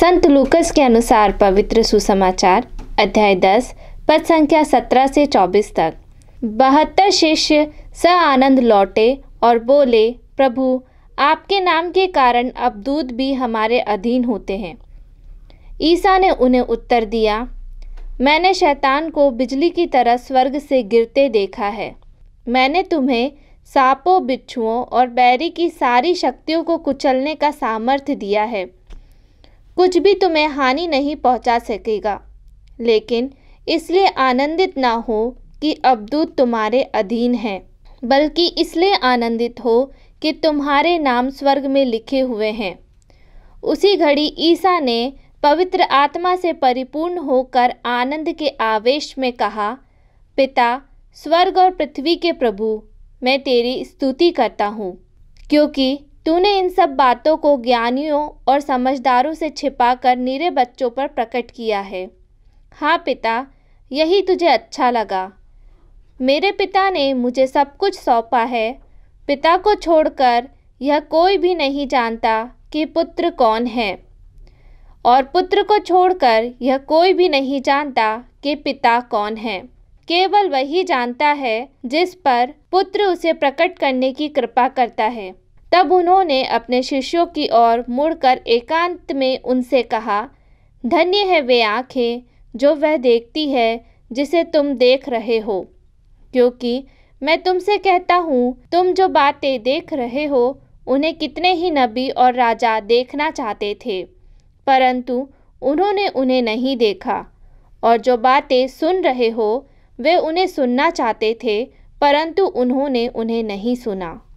संत लूकस के अनुसार पवित्र सुसमाचार अध्याय 10 पद संख्या 17 से 24 तक बहत्तर शिष्य स आनंद लौटे और बोले प्रभु आपके नाम के कारण अब दूध भी हमारे अधीन होते हैं ईसा ने उन्हें उत्तर दिया मैंने शैतान को बिजली की तरह स्वर्ग से गिरते देखा है मैंने तुम्हें सांपों बिच्छुओं और बैरी की सारी शक्तियों को कुचलने का सामर्थ्य दिया है कुछ भी तुम्हें हानि नहीं पहुंचा सकेगा लेकिन इसलिए आनंदित ना हो कि अब्दूत तुम्हारे अधीन हैं बल्कि इसलिए आनंदित हो कि तुम्हारे नाम स्वर्ग में लिखे हुए हैं उसी घड़ी ईसा ने पवित्र आत्मा से परिपूर्ण होकर आनंद के आवेश में कहा पिता स्वर्ग और पृथ्वी के प्रभु मैं तेरी स्तुति करता हूँ क्योंकि तूने इन सब बातों को ज्ञानियों और समझदारों से छिपाकर नीरे बच्चों पर प्रकट किया है हाँ पिता यही तुझे अच्छा लगा मेरे पिता ने मुझे सब कुछ सौंपा है पिता को छोड़कर यह कोई भी नहीं जानता कि पुत्र कौन है और पुत्र को छोड़कर यह कोई भी नहीं जानता कि पिता कौन है केवल वही जानता है जिस पर पुत्र उसे प्रकट करने की कृपा करता है तब उन्होंने अपने शिष्यों की ओर मुड़कर एकांत में उनसे कहा धन्य है वे आँखें जो वह देखती है जिसे तुम देख रहे हो क्योंकि मैं तुमसे कहता हूँ तुम जो बातें देख रहे हो उन्हें कितने ही नबी और राजा देखना चाहते थे परंतु उन्होंने उन्हें नहीं देखा और जो बातें सुन रहे हो वे उन्हें सुनना चाहते थे परंतु उन्होंने उन्हें नहीं सुना